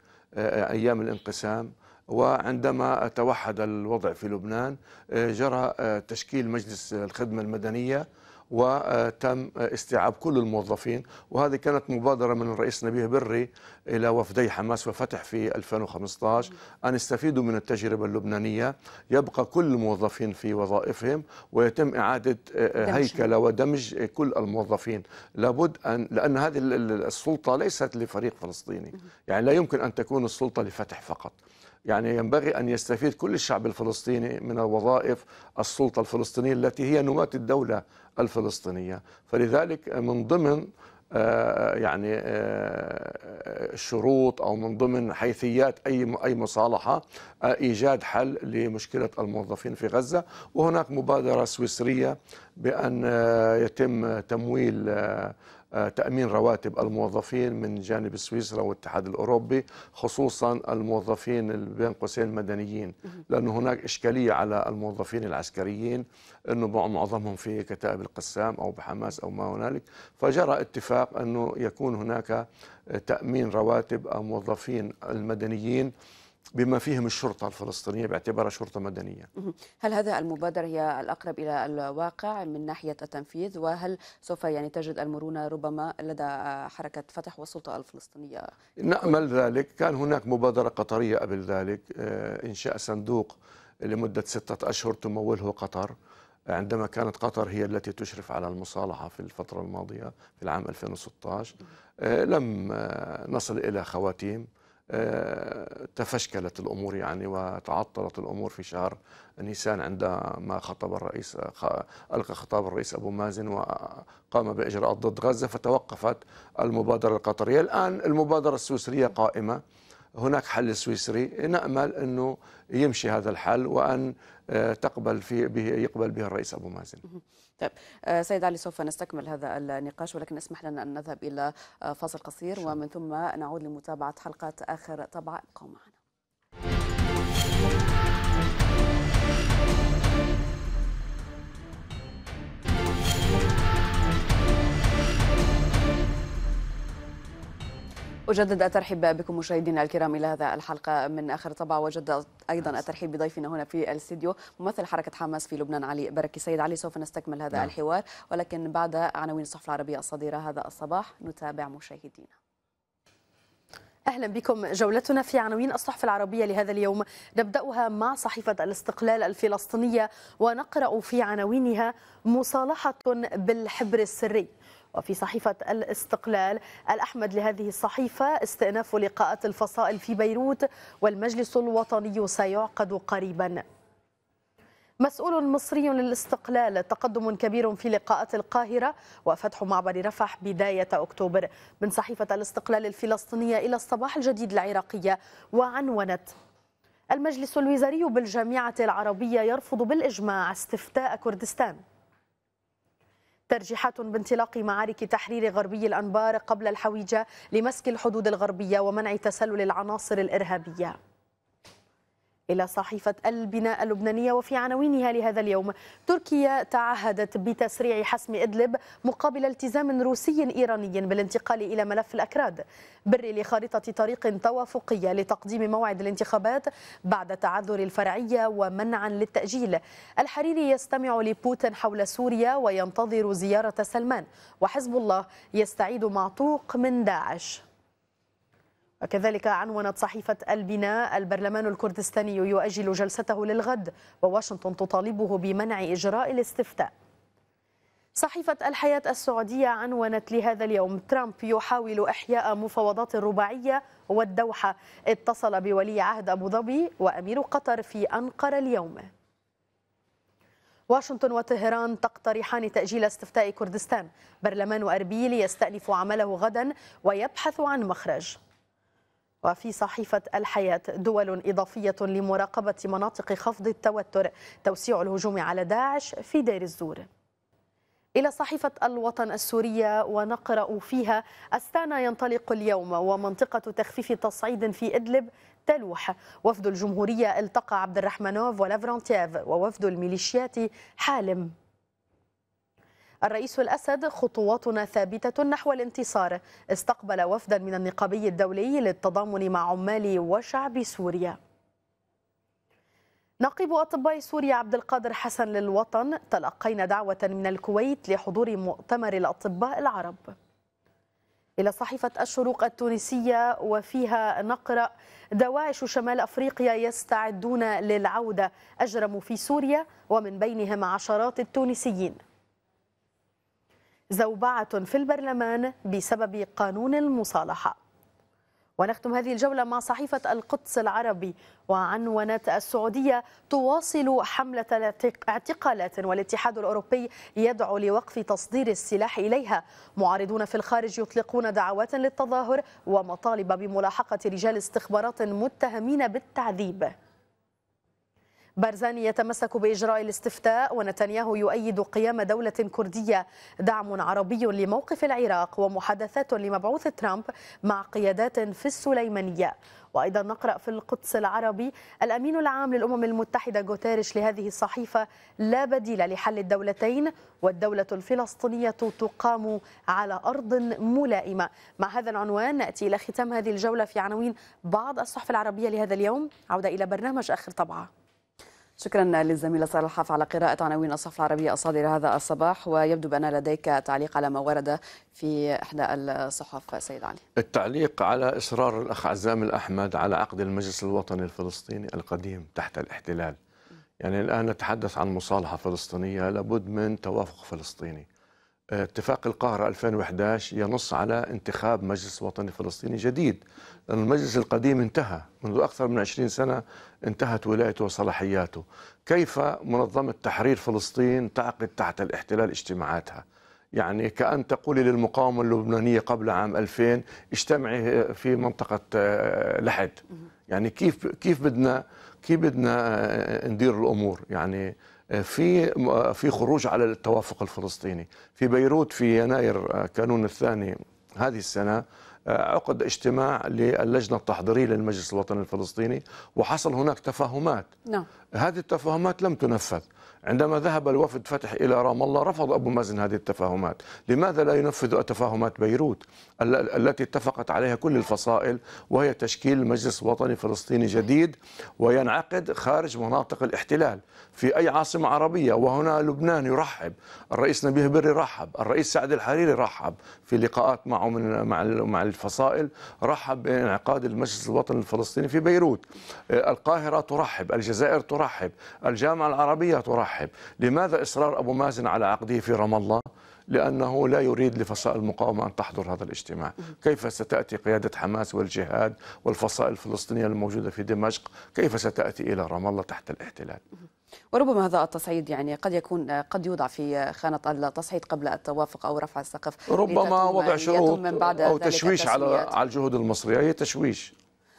أيام الانقسام وعندما توحد الوضع في لبنان جرى تشكيل مجلس الخدمة المدنية وتم استيعاب كل الموظفين وهذه كانت مبادرة من الرئيس نبيه بري إلى وفدي حماس وفتح في 2015 أن يستفيدوا من التجربة اللبنانية يبقى كل الموظفين في وظائفهم ويتم إعادة هيكلة ودمج كل الموظفين لابد أن لأن هذه السلطة ليست لفريق فلسطيني يعني لا يمكن أن تكون السلطة لفتح فقط يعني ينبغي أن يستفيد كل الشعب الفلسطيني من الوظائف السلطة الفلسطينية التي هي نواة الدولة الفلسطينية فلذلك من ضمن آه، يعني آه، شروط او من ضمن حيثيات اي اي مصالحه آه، ايجاد حل لمشكله الموظفين في غزه وهناك مبادره سويسريه بان يتم تمويل آه، تأمين رواتب الموظفين من جانب سويسرا والاتحاد الأوروبي خصوصا الموظفين بين قوسين مدنيين لأنه هناك إشكالية على الموظفين العسكريين أنه معظمهم في كتائب القسام أو بحماس أو ما هنالك فجرى اتفاق أنه يكون هناك تأمين رواتب الموظفين المدنيين بما فيهم الشرطة الفلسطينية باعتبارها شرطة مدنية هل هذا المبادرة هي الأقرب إلى الواقع من ناحية التنفيذ وهل سوف يعني تجد المرونة ربما لدى حركة فتح والسلطة الفلسطينية نأمل ذلك كان هناك مبادرة قطرية قبل ذلك آه، إنشاء صندوق لمدة ستة أشهر تموله قطر عندما كانت قطر هي التي تشرف على المصالحة في الفترة الماضية في العام 2016 آه، لم آه، نصل إلى خواتيم آه، تفشكلت الامور يعني وتعطلت الامور في شهر نيسان عندما خطب الرئيس القى خطاب الرئيس ابو مازن وقام باجراءات ضد غزه فتوقفت المبادره القطريه الان المبادره السويسريه قائمه هناك حل سويسري نامل انه يمشي هذا الحل وان آه، تقبل فيه به يقبل به الرئيس ابو مازن طيب آه، سيد علي سوف نستكمل هذا النقاش ولكن اسمح لنا أن نذهب إلى آه، فاصل قصير ومن ثم نعود لمتابعة حلقات آخر طبعا ابقوا معنا أجدد الترحيب بكم مشاهدينا الكرام إلى هذا الحلقة من آخر طبع وجد أيضا الترحيب بضيفنا هنا في الاستديو ممثل حركة حماس في لبنان علي بركي سيد علي سوف نستكمل هذا نعم. الحوار ولكن بعد عناوين الصحف العربية الصديرة هذا الصباح نتابع مشاهدينا أهلا بكم جولتنا في عناوين الصحف العربية لهذا اليوم نبدأها مع صحيفة الاستقلال الفلسطينية ونقرأ في عناوينها مصالحة بالحبر السري وفي صحيفة الاستقلال الأحمد لهذه الصحيفة استئناف لقاءات الفصائل في بيروت والمجلس الوطني سيعقد قريبا مسؤول مصري للاستقلال تقدم كبير في لقاءات القاهرة وفتح معبر رفح بداية أكتوبر من صحيفة الاستقلال الفلسطينية إلى الصباح الجديد العراقية وعنونت المجلس الوزاري بالجامعة العربية يرفض بالإجماع استفتاء كردستان ترجيحات بانطلاق معارك تحرير غربي الأنبار قبل الحويجة لمسك الحدود الغربية ومنع تسلل العناصر الإرهابية إلى صحيفة البناء اللبنانية وفي عناوينها لهذا اليوم تركيا تعهدت بتسريع حسم إدلب مقابل التزام روسي إيراني بالانتقال إلى ملف الأكراد بر لخارطة طريق توافقية لتقديم موعد الانتخابات بعد تعذر الفرعية ومنعا للتأجيل الحريري يستمع لبوتين حول سوريا وينتظر زيارة سلمان وحزب الله يستعيد معطوق من داعش وكذلك عنونت صحيفة البناء البرلمان الكردستاني يؤجل جلسته للغد وواشنطن تطالبه بمنع إجراء الاستفتاء صحيفة الحياة السعودية عنونت لهذا اليوم ترامب يحاول إحياء مفاوضات الرباعية والدوحة اتصل بولي عهد أبو ظبي وأمير قطر في أنقرة اليوم واشنطن وطهران تقترحان تأجيل استفتاء كردستان برلمان أربيل يستأنف عمله غدا ويبحث عن مخرج وفي صحيفة الحياة دول إضافية لمراقبة مناطق خفض التوتر توسيع الهجوم على داعش في دير الزور إلى صحيفة الوطن السورية ونقرأ فيها أستانا ينطلق اليوم ومنطقة تخفيف تصعيد في إدلب تلوح وفد الجمهورية التقى عبد الرحمنوف ولافرانتيف ووفد الميليشيات حالم الرئيس الأسد خطواتنا ثابتة نحو الانتصار استقبل وفدا من النقابي الدولي للتضامن مع عمال وشعب سوريا نقيب أطباء سوريا عبد القادر حسن للوطن تلقينا دعوة من الكويت لحضور مؤتمر الأطباء العرب إلى صحيفة الشروق التونسية وفيها نقرأ دواعش شمال أفريقيا يستعدون للعودة أجرموا في سوريا ومن بينهم عشرات التونسيين زوبعة في البرلمان بسبب قانون المصالحة ونختم هذه الجولة مع صحيفة القدس العربي وعنونت السعودية تواصل حملة اعتقالات والاتحاد الأوروبي يدعو لوقف تصدير السلاح إليها معارضون في الخارج يطلقون دعوات للتظاهر ومطالب بملاحقة رجال استخبارات متهمين بالتعذيب بارزاني يتمسك بإجراء الاستفتاء ونتنياهو يؤيد قيام دولة كردية دعم عربي لموقف العراق ومحادثات لمبعوث ترامب مع قيادات في السليمانية وأيضا نقرأ في القدس العربي الأمين العام للأمم المتحدة جوتيريش لهذه الصحيفة لا بديل لحل الدولتين والدولة الفلسطينية تقام على أرض ملائمة مع هذا العنوان نأتي إلى ختام هذه الجولة في عناوين بعض الصحف العربية لهذا اليوم عودة إلى برنامج آخر طبعه شكرا للزميلة سارة الحاف على قراءة عناوين الصف العربية الصادرة هذا الصباح ويبدو بأن لديك تعليق على ما ورد في إحدى الصحف سيد علي التعليق على إصرار الأخ عزام الأحمد على عقد المجلس الوطني الفلسطيني القديم تحت الاحتلال يعني الآن نتحدث عن مصالحة فلسطينية لابد من توافق فلسطيني اتفاق القاهرة 2011 ينص على انتخاب مجلس وطني فلسطيني جديد المجلس القديم انتهى منذ أكثر من 20 سنة انتهت ولايته وصلاحياته كيف منظمة تحرير فلسطين تعقد تحت الاحتلال اجتماعاتها يعني كأن تقولي للمقاومة اللبنانية قبل عام 2000 اجتمعي في منطقة آه، لحد يعني كيف كيف بدنا كيف بدنا آه، ندير الامور يعني آه، في في خروج على التوافق الفلسطيني في بيروت في يناير كانون الثاني هذه السنه عقد اجتماع للجنة التحضيرية للمجلس الوطني الفلسطيني وحصل هناك تفاهمات لا. نعم. هذه التفاهمات لم تنفذ عندما ذهب الوفد فتح إلى رام الله رفض أبو مازن هذه التفاهمات لماذا لا ينفذ تفاهمات بيروت التي اتفقت عليها كل الفصائل وهي تشكيل مجلس وطني فلسطيني جديد وينعقد خارج مناطق الاحتلال في أي عاصمة عربية وهنا لبنان يرحب الرئيس نبيه بري رحب الرئيس سعد الحريري رحب في لقاءات معه من مع الفصائل رحب بانعقاد المجلس الوطني الفلسطيني في بيروت القاهرة ترحب الجزائر ترحب الجامعة العربية ترحب يرحب لماذا إصرار أبو مازن على عقده في رام الله لأنه لا يريد لفصائل المقاومة أن تحضر هذا الاجتماع كيف ستأتي قيادة حماس والجهاد والفصائل الفلسطينية الموجودة في دمشق كيف ستأتي إلى رام الله تحت الاحتلال وربما هذا التصعيد يعني قد يكون قد يوضع في خانه التصعيد قبل التوافق او رفع السقف ربما وضع شروط من بعد او تشويش على على الجهود المصريه هي تشويش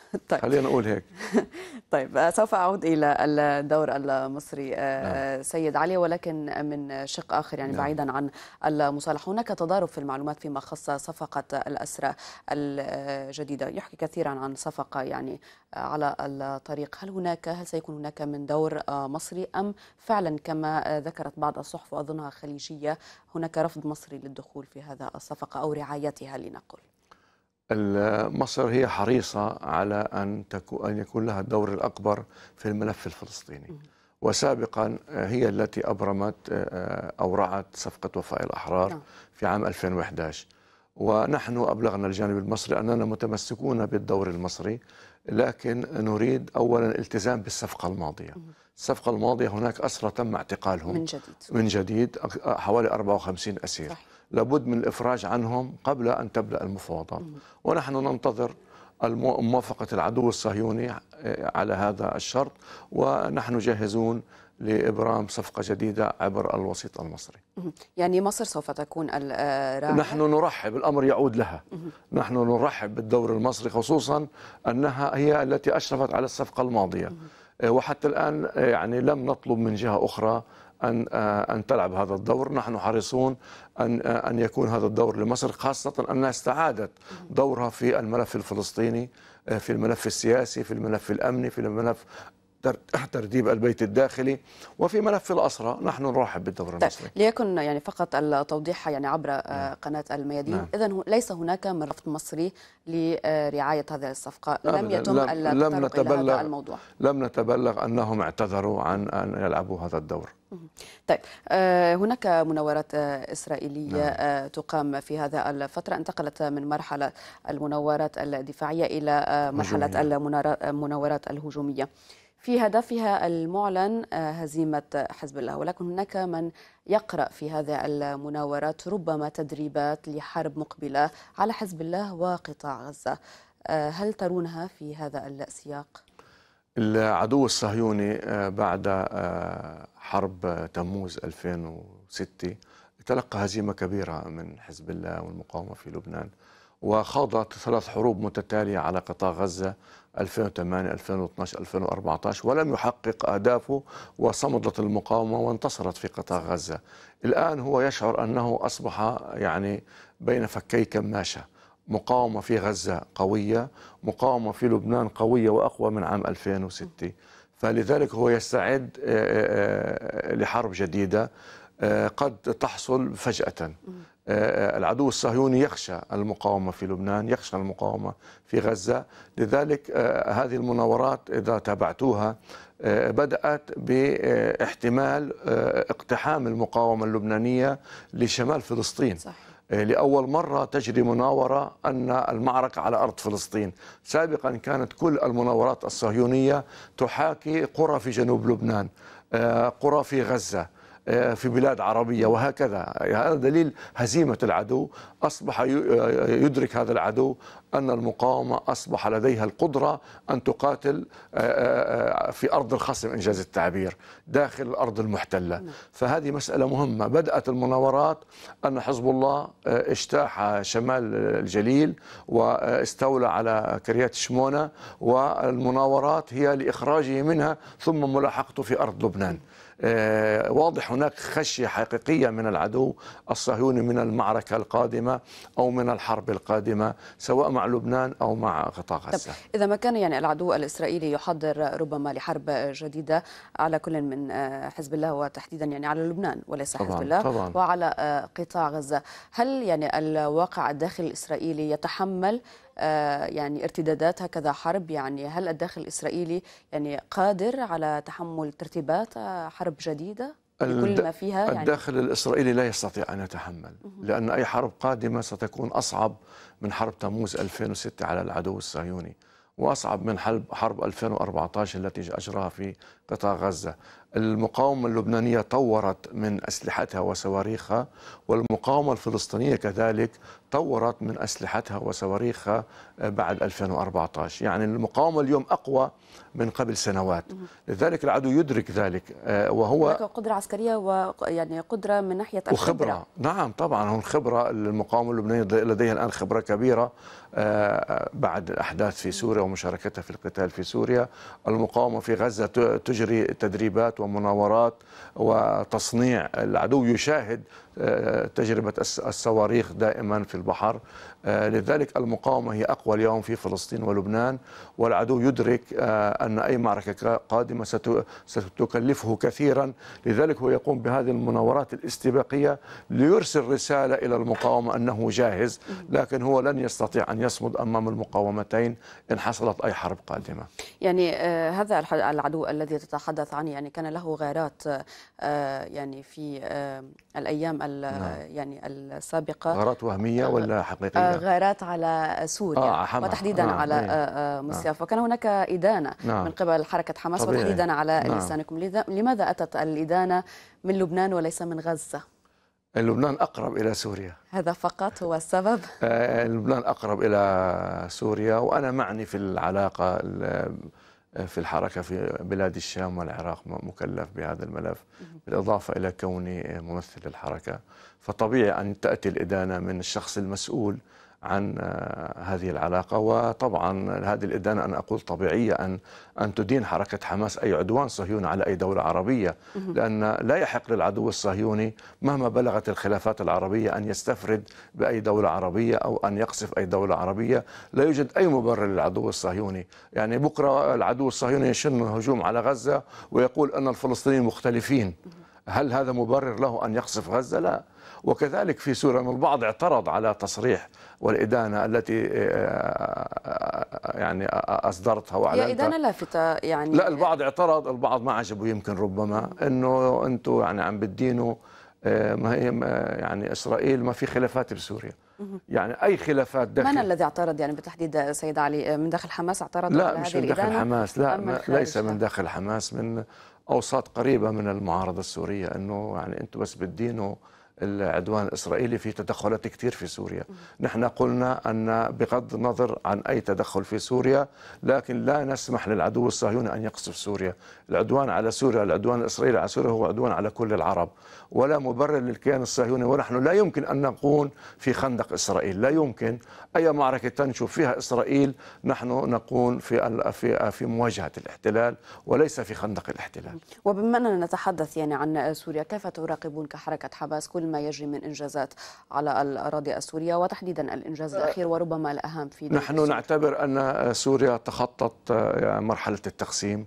طيب خلينا نقول هيك طيب سوف اعود الى الدور المصري آه، نعم. سيد علي ولكن من شق اخر يعني نعم. بعيدا عن المصالحه هناك تضارب في المعلومات فيما خص صفقه الاسرى الجديده يحكي كثيرا عن صفقه يعني على الطريق هل هناك هل سيكون هناك من دور آه، مصري ام فعلا كما ذكرت بعض الصحف واظنها خليجيه هناك رفض مصري للدخول في هذا الصفقه او رعايتها لنقل مصر هي حريصة على أن أن يكون لها الدور الأكبر في الملف الفلسطيني وسابقا هي التي أبرمت آه، آه، أو رعت صفقة وفاء الأحرار نعم. في عام 2011 ونحن أبلغنا الجانب المصري أننا متمسكون بالدور المصري لكن نريد أولا الالتزام بالصفقة الماضية الصفقة الماضية هناك أسرى تم اعتقالهم من جديد من جديد حوالي 54 أسير صح. لابد من الإفراج عنهم قبل أن تبدأ المفاوضات ونحن ننتظر موافقة العدو الصهيوني آه، على هذا الشرط ونحن جاهزون لإبرام صفقة جديدة عبر الوسيط المصري يعني مصر سوف تكون الراعي آه، نحن نرحب الأمر يعود لها نحن نرحب بالدور المصري خصوصا أنها هي التي أشرفت على الصفقة الماضية آه، وحتى الآن يعني لم نطلب من جهة أخرى ان آه، ان تلعب هذا الدور، نحن حريصون ان آه، ان يكون هذا الدور لمصر خاصه انها استعادت دورها في الملف الفلسطيني آه، في الملف السياسي في الملف الامني في الملف ترتيب البيت الداخلي وفي ملف الأسرة نحن نرحب بالدور طيب، المصري طيب ليكن يعني فقط التوضيح يعني عبر آه، نعم. قناة الميادين نعم. إذا ليس هناك مرفق مصري لرعاية هذه الصفقة لم, لم يتم لم, لم نتبلغ إلى هذا الموضوع لم نتبلغ أنهم اعتذروا عن أن يلعبوا هذا الدور طيب آه، هناك مناورات آه، إسرائيلية نعم. تقام في هذا الفترة انتقلت من مرحلة المناورات الدفاعية إلى مرحلة المناورات الهجومية في هدفها المعلن آه، هزيمة حزب الله ولكن هناك من يقرأ في هذه المناورات ربما تدريبات لحرب مقبلة على حزب الله وقطاع غزة آه، هل ترونها في هذا السياق؟ العدو الصهيوني آه، بعد حرب تموز 2006 تلقى هزيمة كبيرة من حزب الله والمقاومة في لبنان وخاضت ثلاث حروب متتالية على قطاع غزة 2008 2012 2014 ولم يحقق أهدافه وصمدت المقاومة وانتصرت في قطاع غزة الآن هو يشعر أنه أصبح يعني بين فكي كماشة مقاومة في غزة قوية مقاومة في لبنان قوية وأقوى من عام 2006 فلذلك هو يستعد آه، آه، آه، لحرب جديدة قد تحصل فجأة آه، العدو الصهيوني يخشى المقاومة في لبنان يخشى المقاومة في غزة لذلك آه، هذه المناورات إذا تابعتوها آه، بدأت باحتمال اقتحام المقاومة اللبنانية لشمال فلسطين صح. لأول مرة تجري مناورة أن المعركة على أرض فلسطين سابقا كانت كل المناورات الصهيونية تحاكي قرى في جنوب لبنان قرى في غزة آه، في بلاد عربية وهكذا يعني هذا دليل هزيمة العدو أصبح آه، يدرك هذا العدو أن المقاومة أصبح لديها القدرة أن تقاتل آه، في أرض الخصم إنجاز التعبير داخل الأرض المحتلة نعم. فهذه مسألة مهمة بدأت المناورات أن حزب الله اجتاح شمال الجليل واستولى على كريات شمونة والمناورات هي لإخراجه منها ثم ملاحقته في أرض لبنان آه، واضح هناك خشية حقيقية من العدو الصهيوني من المعركة القادمة أو من الحرب القادمة سواء مع لبنان أو مع قطاع غزة إذا ما كان يعني العدو الإسرائيلي يحضر ربما لحرب جديدة على كل من آه، حزب الله وتحديدا يعني على لبنان وليس طبعاً حزب الله طبعاً وعلى آه، قطاع غزة هل يعني الواقع الداخلي الإسرائيلي يتحمل آه، يعني ارتدادات هكذا حرب يعني هل الداخل الإسرائيلي يعني قادر على تحمل ترتيبات آه، حرب جديدة بكل ما فيها يعني الداخل الإسرائيلي لا يستطيع أن يتحمل لأن أي حرب قادمة ستكون أصعب من حرب تموز 2006 على العدو الصهيوني واصعب من حرب حرب 2014 التي اجراها في قطاع غزه. المقاومه اللبنانيه طورت من اسلحتها وصواريخها والمقاومه الفلسطينيه كذلك طورت من أسلحتها وصواريخها آه، بعد 2014 يعني المقاومة اليوم أقوى من قبل سنوات لذلك العدو يدرك ذلك آه، وهو قدرة عسكرية ويعني قدرة من ناحية الخبرة وخبرة. نعم طبعا هون خبرة المقاومة اللبنانية لديها الآن خبرة كبيرة آه، بعد الأحداث في سوريا ومشاركتها في القتال في سوريا المقاومة في غزة تجري تدريبات ومناورات وتصنيع العدو يشاهد تجربة الصواريخ دائما في البحر آه، لذلك المقاومة هي أقوى اليوم في فلسطين ولبنان والعدو يدرك آه، أن أي معركة قادمة ستكلفه كثيرا لذلك هو يقوم بهذه المناورات الاستباقية ليرسل رسالة إلى المقاومة أنه جاهز لكن هو لن يستطيع أن يصمد أمام المقاومتين إن حصلت أي حرب قادمة يعني آه، هذا العدو الذي تتحدث عنه يعني كان له غارات يعني في الأيام نعم. يعني السابقه غارات وهميه آه، ولا حقيقيه؟ آه، غارات على سوريا آه وتحديدا آه على آه مصياف آه. نعم. وكان هناك ادانه نعم. من قبل حركه حماس طبيعي. وتحديدا على نعم. لسانكم لماذا اتت الادانه من لبنان وليس من غزه؟ لبنان أقرب إلى سوريا هذا فقط هو السبب؟ آه، لبنان أقرب إلى سوريا وأنا معني في العلاقة في الحركة في بلاد الشام والعراق مكلف بهذا الملف بالإضافة إلى كوني ممثل الحركة فطبيعي أن تأتي الإدانة من الشخص المسؤول عن آه، هذه العلاقه وطبعا هذه الادانه انا اقول طبيعيه ان ان تدين حركه حماس اي عدوان صهيوني على اي دوله عربيه لان لا يحق للعدو الصهيوني مهما بلغت الخلافات العربيه ان يستفرد باي دوله عربيه او ان يقصف اي دوله عربيه لا يوجد اي مبرر للعدو الصهيوني يعني بكره العدو الصهيوني يشن هجوم على غزه ويقول ان الفلسطينيين مختلفين هل هذا مبرر له ان يقصف غزه لا وكذلك في سوريا البعض اعترض على تصريح والإدانة التي آه، آه، آه، يعني أصدرتها وأعلنتها هي إدانة لافتة يعني لا البعض اعترض البعض ما عجبه يمكن ربما أنه أنتم يعني عم بتدينوا ما هي يعني إسرائيل ما في خلافات بسوريا يعني اي خلافات داخل من الذي اعترض يعني بالتحديد سيد علي من داخل حماس اعترض لا مش من داخل حماس لا من ليس من داخل حماس من اوساط قريبه من المعارضه السوريه انه يعني انتم بس بتدينوا العدوان الإسرائيلي في تدخلات كثير في سوريا نحن قلنا أن بغض النظر عن أي تدخل في سوريا لكن لا نسمح للعدو الصهيوني أن يقصف سوريا العدوان على سوريا العدوان الإسرائيلي على سوريا هو عدوان على كل العرب ولا مبرر للكيان الصهيوني ونحن لا يمكن أن نكون في خندق إسرائيل لا يمكن أي معركة تنشف فيها إسرائيل نحن نكون في في في مواجهة الاحتلال وليس في خندق الاحتلال وبما أننا نتحدث يعني عن سوريا كيف تراقبون كحركة حماس كل ما يجري من إنجازات على الأراضي السورية وتحديدا الإنجاز الأخير وربما الأهم في نحن سوريا. نعتبر أن سوريا تخطت آه، مرحلة التقسيم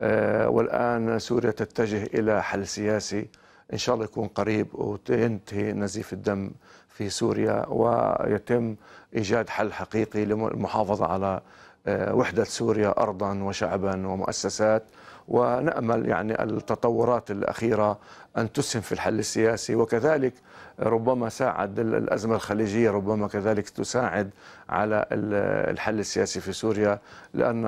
آه، والآن سوريا تتجه إلى حل سياسي إن شاء الله يكون قريب وينتهي نزيف الدم في سوريا ويتم إيجاد حل حقيقي للمحافظة على آه، وحدة سوريا أرضا وشعبا ومؤسسات ونأمل يعني التطورات الأخيرة أن تسهم في الحل السياسي وكذلك ربما ساعد الأزمة الخليجية ربما كذلك تساعد على الحل السياسي في سوريا لأن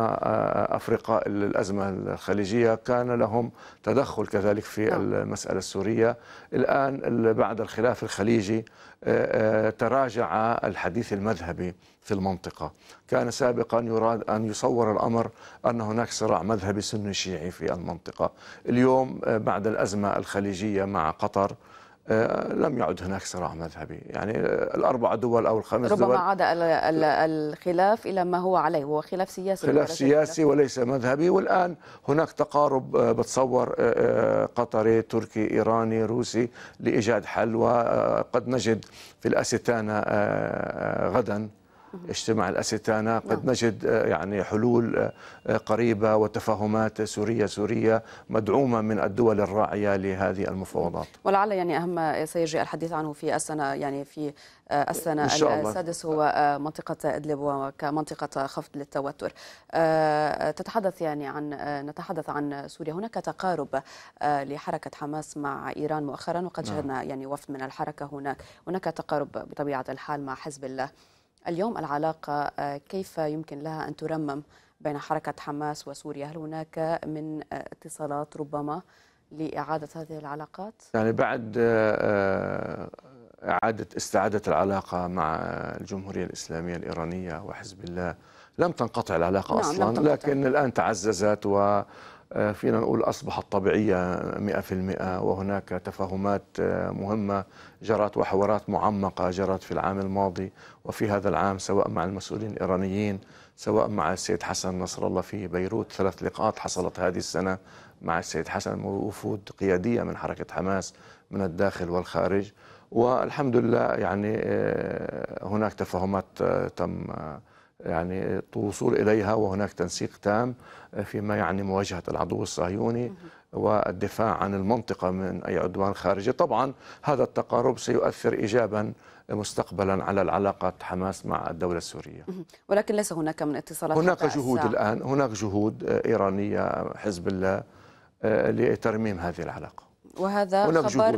أفرقاء الأزمة الخليجية كان لهم تدخل كذلك في نعم. المسألة السورية الآن بعد الخلاف الخليجي تراجع الحديث المذهبي في المنطقة كان سابقا يراد أن يصور الأمر أن هناك صراع مذهبي سني شيعي في المنطقة اليوم آه، بعد الأزمة الخليجية مع قطر آه، لم يعد هناك صراع مذهبي يعني آه، الأربع دول أو الخمس ربما دول ربما عاد الخلاف إلى ما هو عليه هو خلاف سياسي خلاف سياسي وليس مذهبي والآن هناك تقارب بتصور قطري تركي إيراني روسي لإيجاد حل وقد نجد في الأستانة غدا اجتماع الأستانة نعم. قد نجد آه، يعني حلول آه، آه، قريبة وتفاهمات سورية سورية مدعومة من الدول الراعية لهذه المفاوضات نعم. ولعل يعني أهم سيجري الحديث عنه في السنة يعني في السنة السادس هو منطقة إدلب وكمنطقة خفض للتوتر تتحدث يعني عن نتحدث عن سوريا هناك تقارب لحركة حماس مع إيران مؤخرا وقد نعم. شهدنا يعني وفد من الحركة هناك هناك تقارب بطبيعة الحال مع حزب الله اليوم العلاقة آه، كيف يمكن لها أن ترمم بين حركة حماس وسوريا هل هناك من آه، اتصالات ربما لإعادة هذه العلاقات؟ يعني بعد آه، إعادة استعادة العلاقة مع الجمهورية الإسلامية الإيرانية وحزب الله لم تنقطع العلاقة نعم أصلا لم تنقطع. لكن الآن تعززت و آه، فينا نقول أصبحت طبيعية 100% وهناك تفاهمات آه، مهمة جرت وحوارات معمقة جرت في العام الماضي وفي هذا العام سواء مع المسؤولين الإيرانيين سواء مع السيد حسن نصر الله في بيروت ثلاث لقاءات حصلت هذه السنة مع السيد حسن وفود قيادية من حركة حماس من الداخل والخارج والحمد لله يعني آه، هناك تفاهمات تم يعني الوصول إليها وهناك تنسيق تام آه، فيما يعني مواجهة العدو الصهيوني والدفاع عن المنطقة من أي عدوان خارجي طبعا هذا التقارب سيؤثر إيجابا مستقبلا على العلاقات حماس مع الدولة السورية ولكن ليس هناك من اتصالات هناك جهود الساعة. الآن هناك جهود آه، إيرانية حزب الله آه، لترميم هذه العلاقة وهذا خبر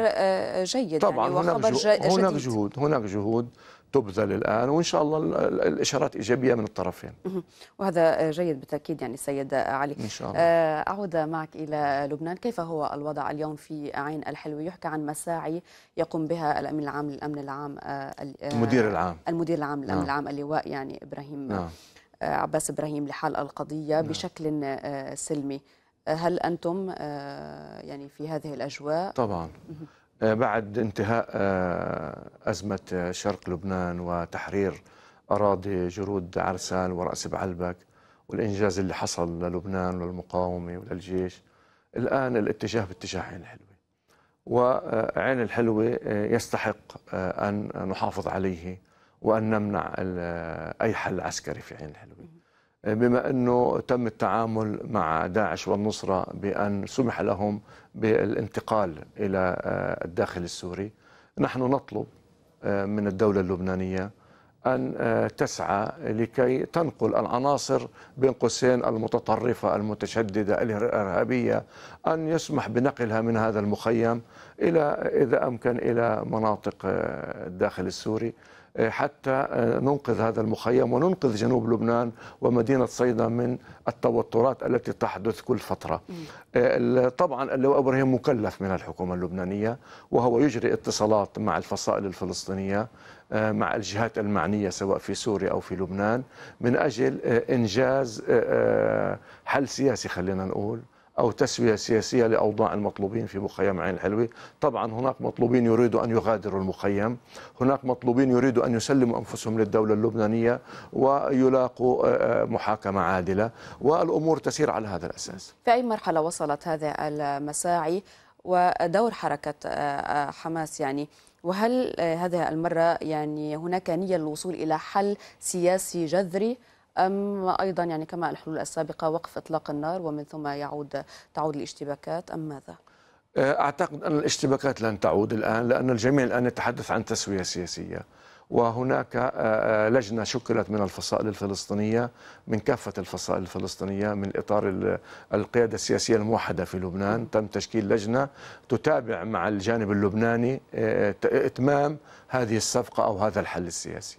جيد يعني، طبعا يعني وخبر هناك جهود هناك جهود هناك جهود تبذل الآن وإن شاء الله الإشارات إيجابية من الطرفين وهذا جيد بالتأكيد يعني سيد علي إن شاء الله. آه، أعود معك إلى لبنان كيف هو الوضع اليوم في عين الحلوي يحكى عن مساعي يقوم بها الأمين العام للأمن العام آه، آه، المدير العام المدير العام للأمن نعم. العام اللواء يعني إبراهيم نعم. عباس إبراهيم لحل القضية نعم. بشكل سلمي هل أنتم يعني في هذه الأجواء؟ طبعا آه، بعد انتهاء آه، أزمة آه، شرق لبنان وتحرير أراضي جرود عرسال ورأس بعلبك والإنجاز اللي حصل للبنان وللمقاومة وللجيش الآن الاتجاه باتجاه عين الحلوة وعين الحلوة يستحق أن نحافظ عليه وأن نمنع أي حل عسكري في عين الحلوة بما أنه تم التعامل مع داعش والنصرة بأن سمح لهم بالانتقال إلى آه، الداخل السوري نحن نطلب آه، من الدولة اللبنانية أن آه، تسعى لكي تنقل العناصر بين قوسين المتطرفة المتشددة الإرهابية أن يسمح بنقلها من هذا المخيم إلى إذا أمكن إلى مناطق الداخل السوري آه، حتى آه، ننقذ هذا المخيم وننقذ جنوب لبنان ومدينة صيدا من التوترات التي تحدث كل فترة آه، طبعا اللواء إبراهيم مكلف من الحكومة اللبنانية وهو يجري اتصالات مع الفصائل الفلسطينية مع الجهات المعنية سواء في سوريا أو في لبنان من أجل إنجاز حل سياسي خلينا نقول أو تسوية سياسية لأوضاع المطلوبين في مخيم عين الحلوي طبعا هناك مطلوبين يريدوا أن يغادروا المخيم هناك مطلوبين يريدوا أن يسلموا أنفسهم للدولة اللبنانية ويلاقوا آه، آه، محاكمة عادلة والأمور تسير على هذا الأساس في أي مرحلة وصلت هذه المساعي ودور حركة آه، حماس يعني وهل هذه المرة يعني هناك نية للوصول إلى حل سياسي جذري أم أيضا يعني كما الحلول السابقة وقف إطلاق النار ومن ثم يعود تعود الاشتباكات أم ماذا؟ أه، أعتقد أن الاشتباكات لن تعود الآن لأن الجميع الآن يتحدث عن تسوية سياسية وهناك أه، أه، لجنه شكلت من الفصائل الفلسطينيه من كافه الفصائل الفلسطينيه من اطار القياده السياسيه الموحده في لبنان تم تشكيل لجنه تتابع مع الجانب اللبناني اتمام هذه الصفقة أو هذا الحل السياسي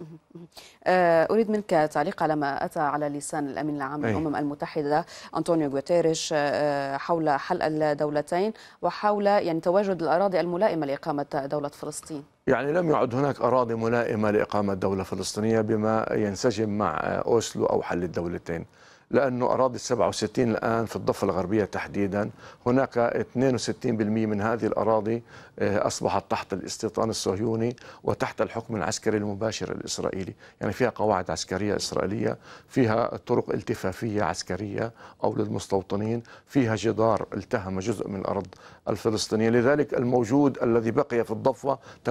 أه، أريد منك تعليق على ما أتى على لسان الأمين العام للأمم المتحدة أنطونيو غوتيريش أه، حول حل الدولتين وحول يعني تواجد الأراضي الملائمة لإقامة دولة فلسطين يعني لم يعد هناك أراضي ملائمة لإقامة دولة فلسطينية بما ينسجم مع أوسلو أو حل الدولتين لأنه أراضي ال 67 الآن في الضفة الغربية تحديدا هناك 62% من هذه الأراضي آه، أصبحت تحت الاستيطان الصهيوني وتحت الحكم العسكري المباشر الإسرائيلي يعني فيها قواعد عسكرية إسرائيلية فيها طرق التفافية عسكرية أو للمستوطنين فيها جدار التهم جزء من الأرض الفلسطينية لذلك الموجود الذي بقي في الضفة 38%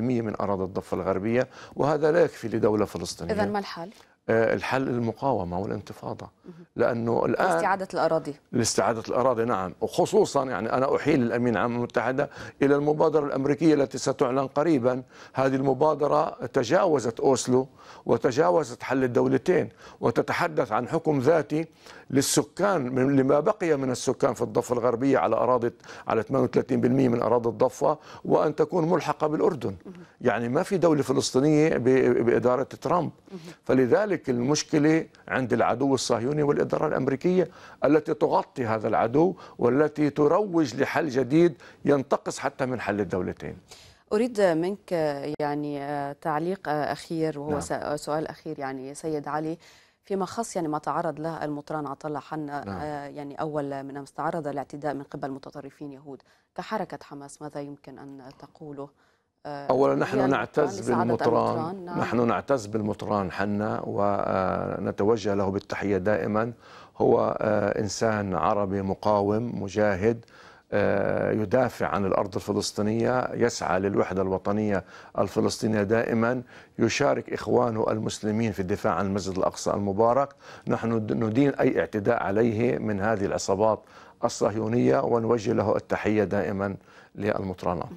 من أراضي الضفة الغربية وهذا لا يكفي لدولة فلسطينية إذا ما الحل؟ آه، الحل المقاومه والانتفاضه لانه الان لاستعاده الاراضي لاستعاده الاراضي نعم وخصوصا يعني انا احيل الامين العام المتحده الى المبادره الامريكيه التي ستعلن قريبا هذه المبادره تجاوزت اوسلو وتجاوزت حل الدولتين وتتحدث عن حكم ذاتي للسكان لما بقي من السكان في الضفة الغربية على أراضي على 38% من أراضي الضفة وأن تكون ملحقة بالأردن يعني ما في دولة فلسطينية بإدارة ترامب فلذلك المشكلة عند العدو الصهيوني والإدارة الأمريكية التي تغطي هذا العدو والتي تروج لحل جديد ينتقص حتى من حل الدولتين أريد منك يعني آه، تعليق آه، أخير وهو نعم. سؤال أخير يعني سيد علي فيما خص يعني ما تعرض له المطران عطلة حنا نعم. آه يعني أول من أمس تعرض لاعتداء من قبل متطرفين يهود كحركة حماس ماذا يمكن أن تقوله آه أولا نحن نعتز بالمطران نعم. نحن نعتز بالمطران حنا ونتوجه آه، له بالتحية دائما هو آه، إنسان عربي مقاوم مجاهد آه، يدافع عن الارض الفلسطينيه يسعى للوحده الوطنيه الفلسطينيه دائما يشارك اخوانه المسلمين في الدفاع عن المسجد الاقصى المبارك نحن ندين اي اعتداء عليه من هذه العصابات الصهيونيه ونوجه له التحيه دائما للمطرانات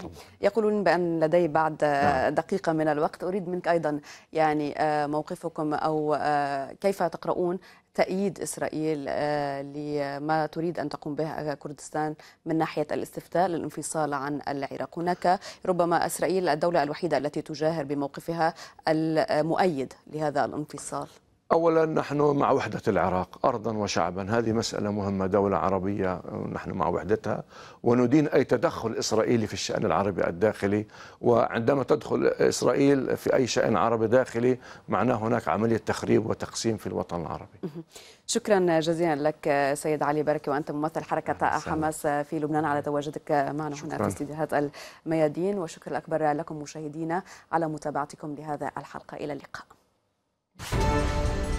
يقولون بان لدي بعد نعم. دقيقه من الوقت اريد منك ايضا يعني آه، موقفكم او آه، كيف تقرؤون تأييد إسرائيل آه، لما تريد أن تقوم به كردستان من ناحية الاستفتاء للانفصال عن العراق هناك ربما إسرائيل الدولة الوحيدة التي تجاهر بموقفها المؤيد لهذا الانفصال اولا نحن مع وحده العراق ارضا وشعبا هذه مساله مهمه دوله عربيه نحن مع وحدتها وندين اي تدخل اسرائيلي في الشان العربي الداخلي وعندما تدخل اسرائيل في اي شان عربي داخلي معناه هناك عمليه تخريب وتقسيم في الوطن العربي شكرا جزيلا لك سيد علي بركي وانت ممثل حركه حماس في لبنان على تواجدك معنا شكراً. هنا في استديوهات الميادين وشكرا الاكبر لكم مشاهدينا على متابعتكم لهذا الحلقه الى اللقاء フフフ。